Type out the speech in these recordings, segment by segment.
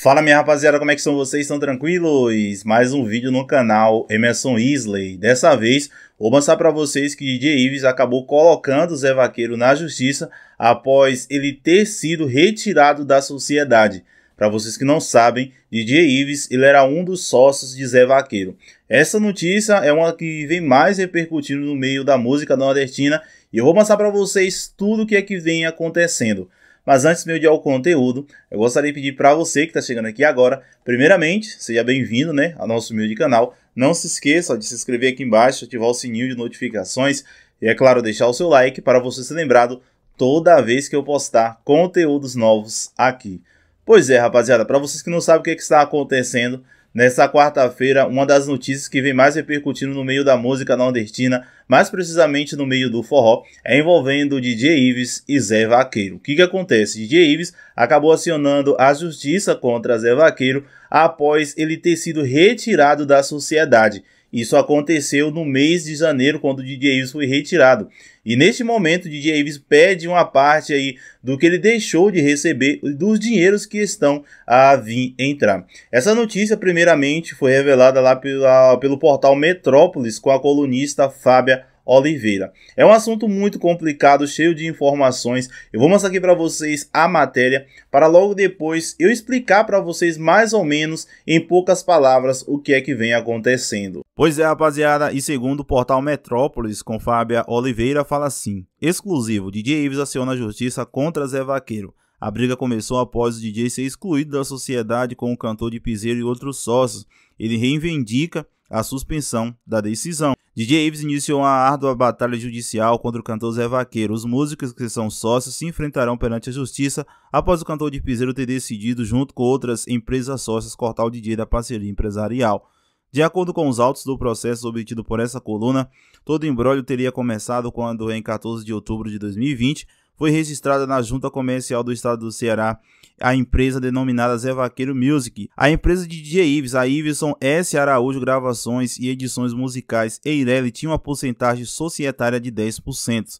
Fala minha rapaziada, como é que são vocês? Estão tranquilos? Mais um vídeo no canal Emerson Isley. Dessa vez, vou mostrar para vocês que DJ Ives acabou colocando Zé Vaqueiro na justiça após ele ter sido retirado da sociedade. Para vocês que não sabem, DJ Ives ele era um dos sócios de Zé Vaqueiro. Essa notícia é uma que vem mais repercutindo no meio da música nordestina e eu vou mostrar para vocês tudo o que é que vem acontecendo. Mas antes de eu ir ao conteúdo, eu gostaria de pedir para você que está chegando aqui agora, primeiramente, seja bem-vindo né, ao nosso humilde canal. Não se esqueça de se inscrever aqui embaixo, ativar o sininho de notificações e, é claro, deixar o seu like para você ser lembrado toda vez que eu postar conteúdos novos aqui. Pois é, rapaziada, para vocês que não sabem o que, é que está acontecendo, Nessa quarta-feira, uma das notícias que vem mais repercutindo no meio da música nordestina, mais precisamente no meio do forró, é envolvendo DJ Ives e Zé Vaqueiro. O que, que acontece? DJ Ives acabou acionando a justiça contra Zé Vaqueiro após ele ter sido retirado da sociedade. Isso aconteceu no mês de janeiro, quando o DJ Ives foi retirado. E neste momento, o DJ Ives pede uma parte aí do que ele deixou de receber, dos dinheiros que estão a vir entrar. Essa notícia, primeiramente, foi revelada lá pela, pelo portal Metrópolis com a colunista Fábia Oliveira. É um assunto muito complicado, cheio de informações. Eu vou mostrar aqui para vocês a matéria para logo depois eu explicar para vocês mais ou menos em poucas palavras o que é que vem acontecendo. Pois é, rapaziada, e segundo o portal Metrópolis, com Fábia Oliveira fala assim: exclusivo, DJ Ives aciona a justiça contra Zé Vaqueiro. A briga começou após o DJ ser excluído da sociedade com o cantor de Piseiro e outros sócios. Ele reivindica a suspensão da decisão. DJ Ives iniciou uma árdua batalha judicial contra o cantor Zé Vaqueiro. Os músicos que são sócios se enfrentarão perante a justiça após o cantor de Piseiro ter decidido, junto com outras empresas sócias, cortar o DJ da parceria empresarial. De acordo com os autos do processo obtido por essa coluna, todo embrólio teria começado quando, em 14 de outubro de 2020, foi registrada na Junta Comercial do Estado do Ceará a empresa denominada Zé Vaqueiro Music. A empresa de DJ Ives, a Iveson S. Araújo Gravações e Edições Musicais Eireli, tinha uma porcentagem societária de 10%.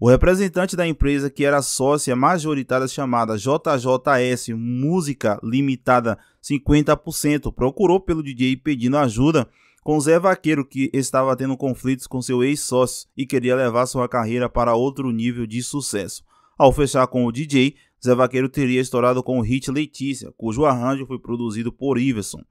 O representante da empresa, que era sócia majoritária chamada JJS Música Limitada 50%, procurou pelo DJ pedindo ajuda com Zé Vaqueiro, que estava tendo conflitos com seu ex-sócio e queria levar sua carreira para outro nível de sucesso. Ao fechar com o DJ, Zé Vaqueiro teria estourado com o hit Letícia, cujo arranjo foi produzido por Iverson.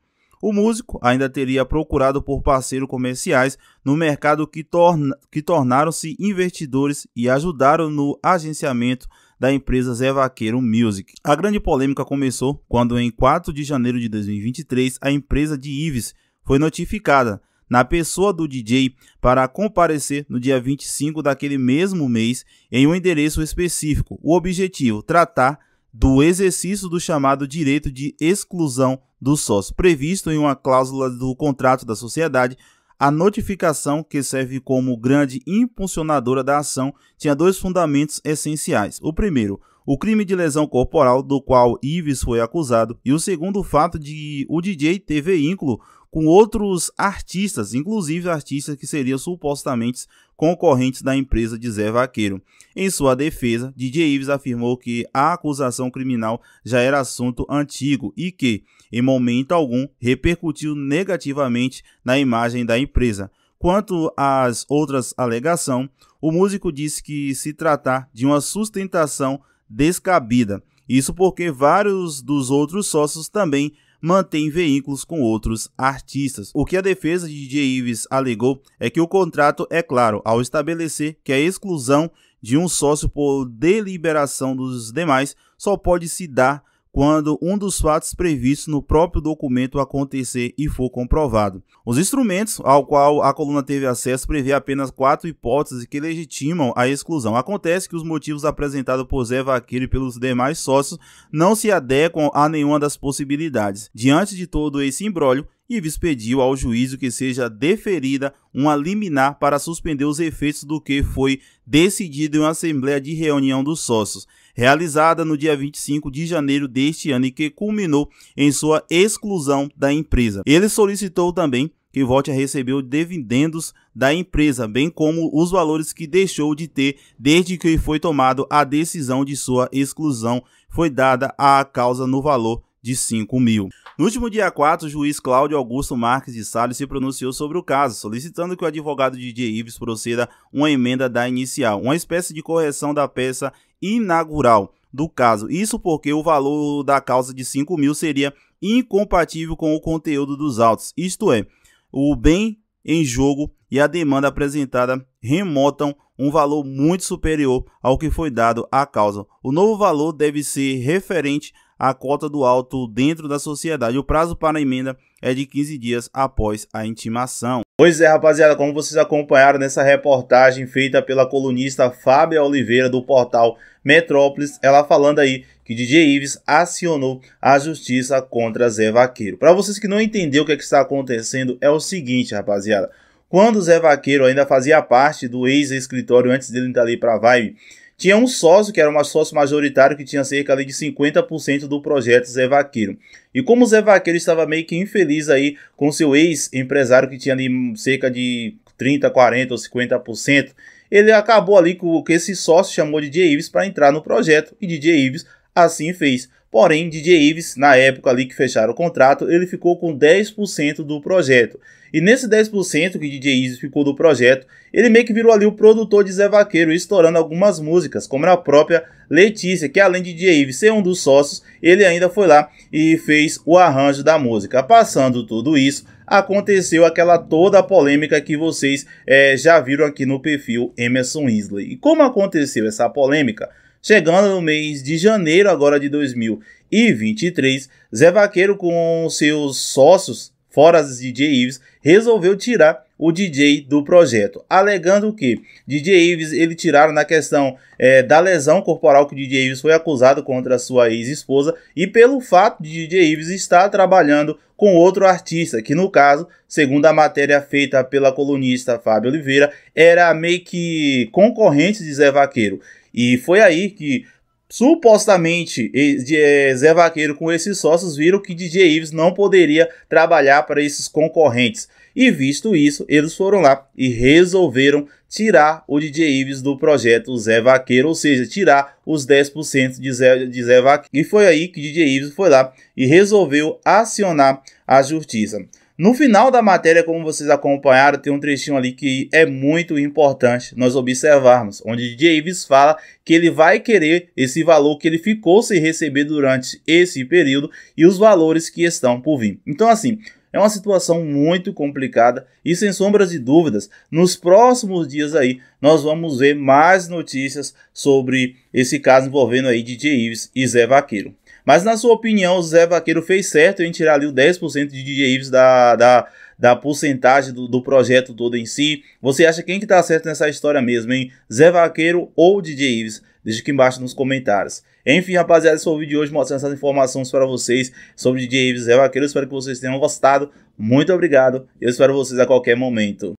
O músico ainda teria procurado por parceiros comerciais no mercado que, torna, que tornaram-se investidores e ajudaram no agenciamento da empresa Zé Vaqueiro Music. A grande polêmica começou quando, em 4 de janeiro de 2023, a empresa de Ives foi notificada na pessoa do DJ para comparecer no dia 25 daquele mesmo mês em um endereço específico. O objetivo: tratar do exercício do chamado direito de exclusão do sócio, previsto em uma cláusula do contrato da sociedade. A notificação, que serve como grande impulsionadora da ação, tinha dois fundamentos essenciais. O primeiro, o crime de lesão corporal do qual Ives foi acusado e o segundo fato de o DJ ter vínculo com outros artistas, inclusive artistas que seriam supostamente concorrentes da empresa de Zé Vaqueiro. Em sua defesa, DJ Ives afirmou que a acusação criminal já era assunto antigo e que, em momento algum, repercutiu negativamente na imagem da empresa. Quanto às outras alegações, o músico disse que se tratar de uma sustentação descabida. Isso porque vários dos outros sócios também mantêm veículos com outros artistas. O que a defesa de DJ Ives alegou é que o contrato é claro ao estabelecer que a exclusão de um sócio por deliberação dos demais só pode se dar quando um dos fatos previstos no próprio documento acontecer e for comprovado. Os instrumentos ao qual a coluna teve acesso prevê apenas quatro hipóteses que legitimam a exclusão. Acontece que os motivos apresentados por Zé Vaqueiro e pelos demais sócios não se adequam a nenhuma das possibilidades. Diante de todo esse imbróglio, Ives pediu ao juízo que seja deferida uma liminar para suspender os efeitos do que foi decidido em uma assembleia de reunião dos sócios realizada no dia 25 de janeiro deste ano e que culminou em sua exclusão da empresa. Ele solicitou também que volte a receber os dividendos da empresa, bem como os valores que deixou de ter desde que foi tomada a decisão de sua exclusão, foi dada à causa no valor de 5 mil. No último dia 4, o juiz Cláudio Augusto Marques de Salles se pronunciou sobre o caso, solicitando que o advogado DJ Ives proceda uma emenda da inicial, uma espécie de correção da peça inaugural do caso. Isso porque o valor da causa de 5 mil seria incompatível com o conteúdo dos autos, isto é, o bem em jogo e a demanda apresentada remontam um valor muito superior ao que foi dado à causa. O novo valor deve ser referente à cota do auto dentro da sociedade. O prazo para emenda é de 15 dias após a intimação. Pois é, rapaziada, como vocês acompanharam nessa reportagem feita pela colunista Fábia Oliveira do portal Metrópolis, ela falando aí que DJ Ives acionou a justiça contra Zé Vaqueiro. Para vocês que não entenderam o que, é que está acontecendo, é o seguinte, rapaziada. Quando Zé Vaqueiro ainda fazia parte do ex-escritório antes dele entrar ali para a Vibe, tinha um sócio, que era um sócio majoritário, que tinha cerca ali, de 50% do projeto Zé Vaqueiro. E como o Zé Vaqueiro estava meio que infeliz aí com seu ex-empresário, que tinha ali cerca de 30%, 40% ou 50%, ele acabou ali com que esse sócio chamou de DJ Ives para entrar no projeto, e DJ Ives assim fez. Porém, DJ Ives, na época ali que fecharam o contrato, ele ficou com 10% do projeto. E nesse 10% que DJ Ives ficou do projeto, ele meio que virou ali o produtor de Zé Vaqueiro, estourando algumas músicas, como a própria Letícia, que além de DJ Ives ser um dos sócios, ele ainda foi lá e fez o arranjo da música. Passando tudo isso, aconteceu aquela toda polêmica que vocês é, já viram aqui no perfil Emerson Isley. E como aconteceu essa polêmica? Chegando no mês de janeiro agora de 2023, Zé Vaqueiro com seus sócios, fora DJ Ives, resolveu tirar o DJ do projeto, alegando que DJ Ives ele tiraram na questão é, da lesão corporal que DJ Ives foi acusado contra sua ex-esposa e pelo fato de DJ Ives estar trabalhando com outro artista, que no caso, segundo a matéria feita pela colunista Fábio Oliveira, era meio que concorrente de Zé Vaqueiro. E foi aí que Supostamente, eh, Zé Vaqueiro com esses sócios viram que DJ Ives não poderia trabalhar para esses concorrentes. E visto isso, eles foram lá e resolveram tirar o DJ Ives do projeto Zé Vaqueiro, ou seja, tirar os 10% de Zé, de Zé Vaqueiro. E foi aí que DJ Ives foi lá e resolveu acionar a justiça. No final da matéria, como vocês acompanharam, tem um trechinho ali que é muito importante nós observarmos, onde Davis fala que ele vai querer esse valor que ele ficou sem receber durante esse período e os valores que estão por vir. Então, assim, é uma situação muito complicada e sem sombras de dúvidas, nos próximos dias aí nós vamos ver mais notícias sobre esse caso envolvendo aí DJ Ives e Zé Vaqueiro. Mas na sua opinião, o Zé Vaqueiro fez certo em tirar ali o 10% de DJ Ives da, da, da porcentagem do, do, projeto todo em si? Você acha quem que tá certo nessa história mesmo, hein? Zé Vaqueiro ou DJ Ives? Deixa aqui embaixo nos comentários. Enfim, rapaziada, esse foi o vídeo de hoje mostrando essas informações para vocês sobre DJ Ives e Zé Vaqueiro. Espero que vocês tenham gostado. Muito obrigado. Eu espero vocês a qualquer momento.